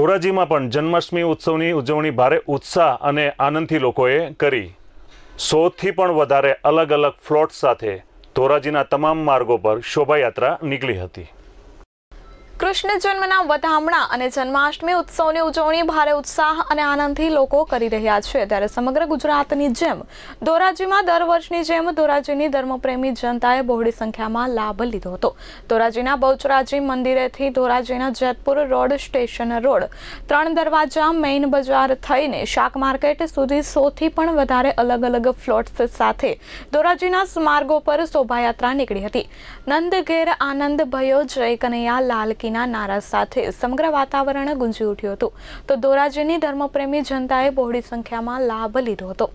ધોરાજીમાં પણ જન્માષ્ટમી ઉત્સવની ઉજવણી ભારે ઉત્સાહ અને આનંદથી લોકોએ કરી સોથી પણ વધારે અલગ અલગ ફ્લોટ સાથે ધોરાજીના તમામ માર્ગો પર શોભાયાત્રા નીકળી હતી કૃષ્ણ જન્મના વધામણા અને જન્માષ્ટમી ઉત્સવને ઉજવણી ભારે ઉત્સાહ અને આનંદથી લોકો કરી રહ્યા છે ત્યારે સમગ્ર ગુજરાતની જેમ 도રાજીમાં દર વર્ષની જેમ 도રાજીની ધર્મ પ્રેમી જનતાએ બહોળી સંખ્યામાં લાભ લીધો હતો 도રાજીના બૌચરાજી મંદિરેથી 도રાજીના જટપુર રોડ સ્ટેશન રોડ ત્રણ દરવાજા મેઈન બજાર થઈને શાક માર્કેટ સુધી 100 થી પણ વધારે અલગ અલગ ફ્લોટ્સ સાથે 도રાજીના સ્માર્ગો પર શોભાયાત્રા નીકળી હતી नंद ગેર આનંદ ભયો જય કનયા લાલક ધમકીના નારા સાથે સમગ્ર વાતાવરણ ગુંજી ઉઠ્યું હતું તો ધોરાજીની ધર્મપ્રેમી જનતાએ બહોળી સંખ્યામાં લાભ લીધો હતો